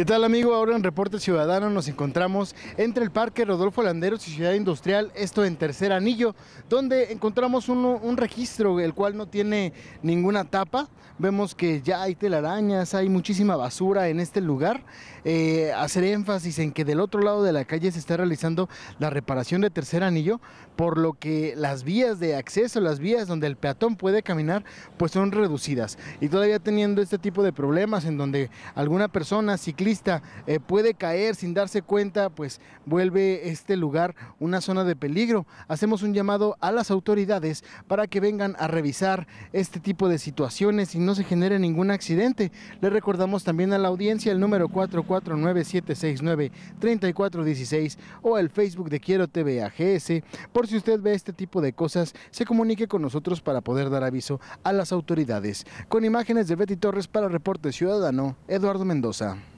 ¿Qué tal amigo? Ahora en Reporte Ciudadano nos encontramos entre el Parque Rodolfo Landeros y Ciudad Industrial, esto en Tercer Anillo, donde encontramos un registro el cual no tiene ninguna tapa. Vemos que ya hay telarañas, hay muchísima basura en este lugar. Eh, hacer énfasis en que del otro lado de la calle se está realizando la reparación de Tercer Anillo, por lo que las vías de acceso, las vías donde el peatón puede caminar, pues son reducidas. Y todavía teniendo este tipo de problemas en donde alguna persona, ciclista, eh, puede caer sin darse cuenta, pues vuelve este lugar una zona de peligro. Hacemos un llamado a las autoridades para que vengan a revisar este tipo de situaciones y no se genere ningún accidente. Le recordamos también a la audiencia el número 449-769-3416 o el Facebook de Quiero TV AGS. Por si usted ve este tipo de cosas, se comunique con nosotros para poder dar aviso a las autoridades. Con imágenes de Betty Torres para Reporte Ciudadano, Eduardo Mendoza.